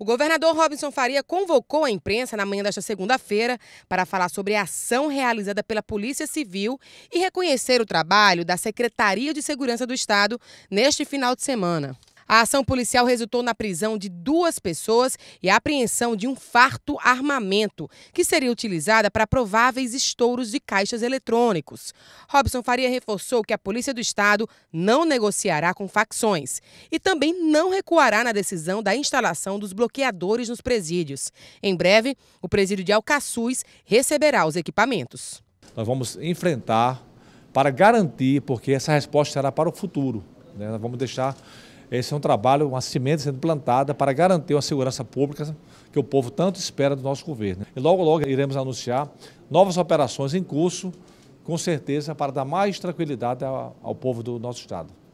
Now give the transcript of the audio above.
O governador Robinson Faria convocou a imprensa na manhã desta segunda-feira para falar sobre a ação realizada pela Polícia Civil e reconhecer o trabalho da Secretaria de Segurança do Estado neste final de semana. A ação policial resultou na prisão de duas pessoas e a apreensão de um farto armamento, que seria utilizada para prováveis estouros de caixas eletrônicos. Robson Faria reforçou que a Polícia do Estado não negociará com facções e também não recuará na decisão da instalação dos bloqueadores nos presídios. Em breve, o presídio de Alcaçuz receberá os equipamentos. Nós vamos enfrentar para garantir, porque essa resposta será para o futuro. Né? Nós vamos deixar esse é um trabalho, uma semente sendo plantada para garantir uma segurança pública que o povo tanto espera do nosso governo. E logo, logo iremos anunciar novas operações em curso, com certeza, para dar mais tranquilidade ao, ao povo do nosso Estado.